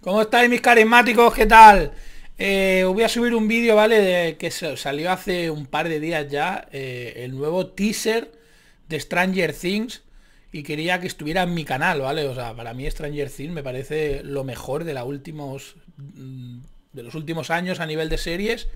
¿Cómo estáis mis carismáticos? ¿Qué tal? Eh, voy a subir un vídeo, ¿vale? que salió hace un par de días ya, eh, el nuevo teaser de Stranger Things y quería que estuviera en mi canal, ¿vale? O sea, para mí Stranger Things me parece lo mejor de, la últimos, mm, de los últimos años a nivel de series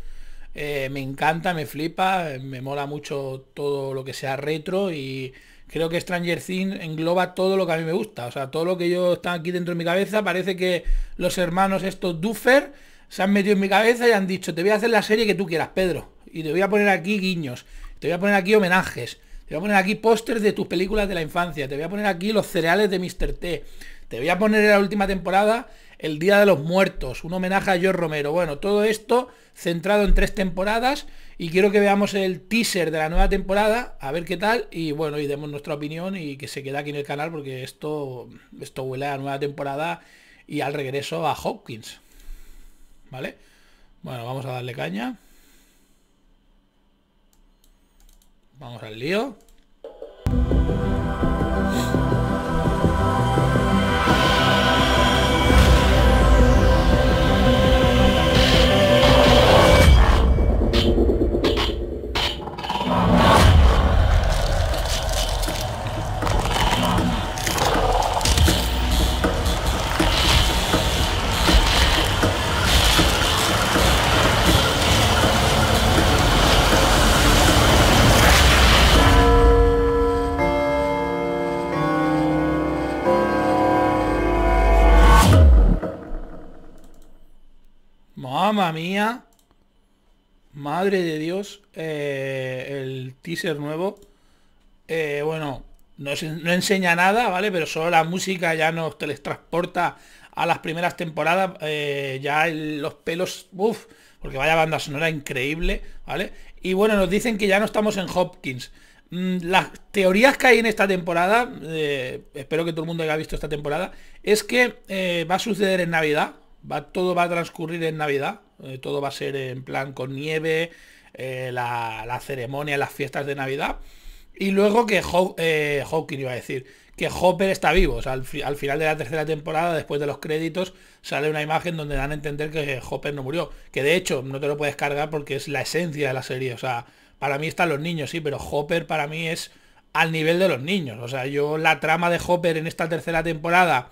eh, me encanta, me flipa, me mola mucho todo lo que sea retro y creo que Stranger Things engloba todo lo que a mí me gusta. O sea, todo lo que yo está aquí dentro de mi cabeza, parece que los hermanos estos Duffer se han metido en mi cabeza y han dicho, te voy a hacer la serie que tú quieras, Pedro. Y te voy a poner aquí guiños, te voy a poner aquí homenajes, te voy a poner aquí pósters de tus películas de la infancia, te voy a poner aquí los cereales de Mr. T, te voy a poner la última temporada el Día de los Muertos, un homenaje a George Romero. Bueno, todo esto centrado en tres temporadas y quiero que veamos el teaser de la nueva temporada, a ver qué tal y bueno, y demos nuestra opinión y que se quede aquí en el canal porque esto, esto huele a nueva temporada y al regreso a Hopkins. ¿Vale? Bueno, vamos a darle caña. Vamos al lío. mía. Madre de Dios. Eh, el teaser nuevo. Eh, bueno, no, enseña nada, ¿vale? Pero solo la música ya nos teletransporta a las primeras temporadas. Eh, ya los pelos. Uf, porque vaya banda sonora increíble, ¿vale? Y bueno, nos dicen que ya no estamos en Hopkins. Mm, las teorías que hay en esta temporada, espero que todo el mundo haya visto esta temporada, es que va a suceder en Navidad, todo va a transcurrir en Navidad, eh, todo va a ser en plan con nieve, eh, la, ceremonia, las fiestas de Navidad. Y luego que eh, Hawking iba a decir, que Hopper está vivo. al, final de la tercera temporada, después de los créditos, sale una imagen donde dan a entender que Hopper no murió. Que de hecho no te lo puedes cargar porque es la esencia de la serie. O sea, para mí están los niños, sí, pero Hopper para mí es al nivel de los niños. O sea, yo la trama de Hopper en esta tercera temporada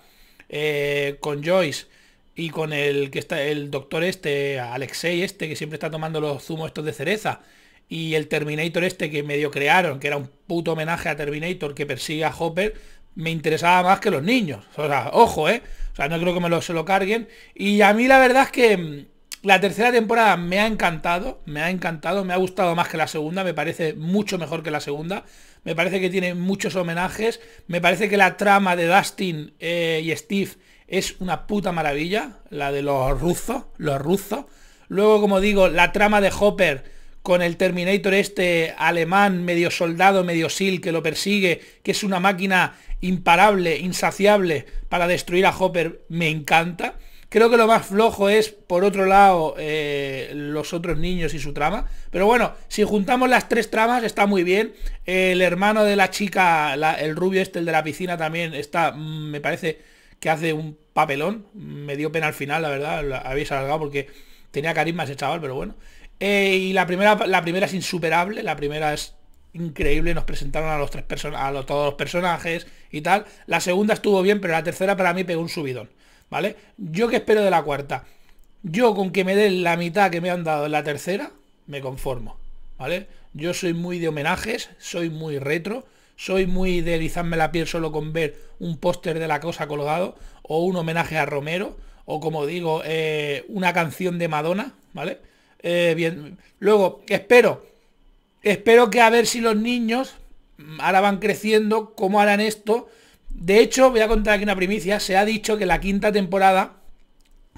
con Joyce y con el que está el doctor este, Alexei este, que siempre está tomando los zumos estos de cereza, y el Terminator este que medio crearon, que era un puto homenaje a Terminator que persigue a Hopper, me interesaba más que los niños. O sea, ojo, ¿eh? O sea, no creo que me lo, se lo carguen. Y a mí la verdad es que mm, la tercera temporada me ha encantado, me ha encantado, me ha gustado más que la segunda, me parece mucho mejor que la segunda me parece que tiene muchos homenajes, me parece que la trama de Dustin eh, y Steve es una puta maravilla, la de los rusos, los rusos. Luego, como digo, la trama de Hopper con el Terminator este alemán, medio soldado, medio sil, que lo persigue, que es una máquina imparable, insaciable para destruir a Hopper, me encanta. Creo que lo más flojo es, por otro lado, eh, los otros niños y su trama. Pero bueno, si juntamos las tres tramas, está muy bien. El hermano de la chica, el rubio este, el de la piscina, también está, mm, me parece que hace un papelón. Me dio pena al final, la verdad. habéis alargado porque tenía carisma ese chaval, pero bueno. Eh, y la primera, la primera es insuperable, la primera es increíble, nos presentaron a los tres personas, a todos los personajes y tal. La segunda estuvo bien, pero la tercera para mí pegó un subidón. ¿Vale? Yo qué espero de la cuarta. Yo con que me den la mitad que me han dado en la tercera, me conformo. ¿Vale? Yo soy muy de homenajes, soy muy retro, soy muy de erizarme la piel solo con ver un póster de la cosa colgado, o un homenaje a Romero, o como digo, eh, una canción de Madonna, ¿vale? Eh, bien, luego, espero, espero que a ver si los niños ahora van creciendo, cómo harán esto, de hecho, voy a contar aquí una primicia, se ha dicho que la quinta temporada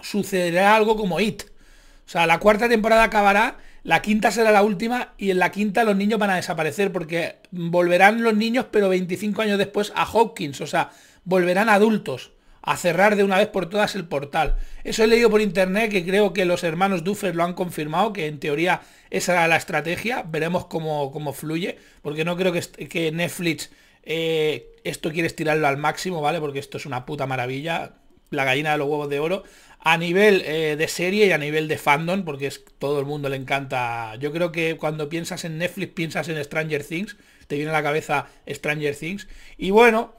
sucederá algo como IT. O sea, la cuarta temporada acabará, la quinta será la última y en la quinta los niños van a desaparecer porque volverán los niños pero 25 años después a Hawkins, o sea, volverán adultos a cerrar de una vez por todas el portal. Eso he leído por internet que creo que los hermanos Duffer lo han confirmado, que en teoría esa era la estrategia, veremos cómo, cómo fluye, porque no creo que, que Netflix eh, esto quieres tirarlo al máximo, ¿vale? Porque esto es una puta maravilla. La gallina de los huevos de oro. A nivel eh, de serie y a nivel de fandom, porque es, todo el mundo le encanta. Yo creo que cuando piensas en Netflix, piensas en Stranger Things. Te viene a la cabeza Stranger Things. Y bueno,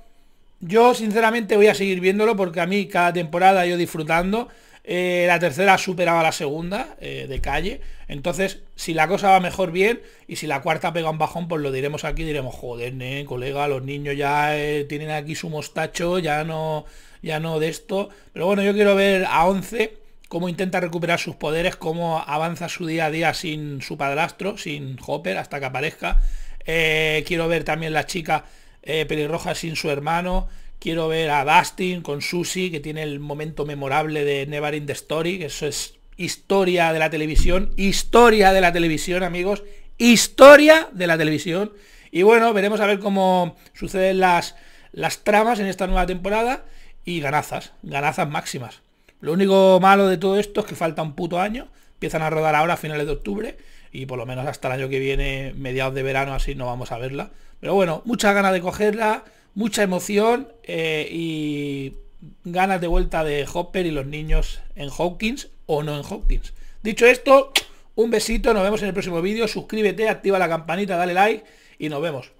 yo sinceramente voy a seguir viéndolo porque a mí cada temporada yo disfrutando. Eh, la tercera superaba la segunda eh, de calle. Entonces, si la cosa va mejor, bien. Y si la cuarta pega un bajón, pues lo diremos aquí. Diremos, joder, colega, los niños ya eh, tienen aquí su mostacho, ya no, ya no de esto. Pero bueno, yo quiero ver a 11 cómo intenta recuperar sus poderes, cómo avanza su día a día sin su padrastro, sin Hopper, hasta que aparezca. quiero ver también la chica pelirroja sin su hermano. Quiero ver a Dustin con Susie, que tiene el momento memorable de Never in the Story, que eso es historia de la televisión, historia de la televisión, amigos, historia de la televisión. Y bueno, veremos a ver cómo suceden las, las tramas en esta nueva temporada y ganazas, ganazas máximas. Lo único malo de todo esto es que falta un puto año, empiezan a rodar ahora a finales de octubre y por lo menos hasta el año que viene, mediados de verano, así no vamos a verla. Pero bueno, muchas ganas de cogerla mucha emoción eh, y ganas de vuelta de Hopper y los niños en Hawkins o no en Hawkins. Dicho esto, un besito, nos vemos en el próximo vídeo, suscríbete, activa la campanita, dale like y nos vemos.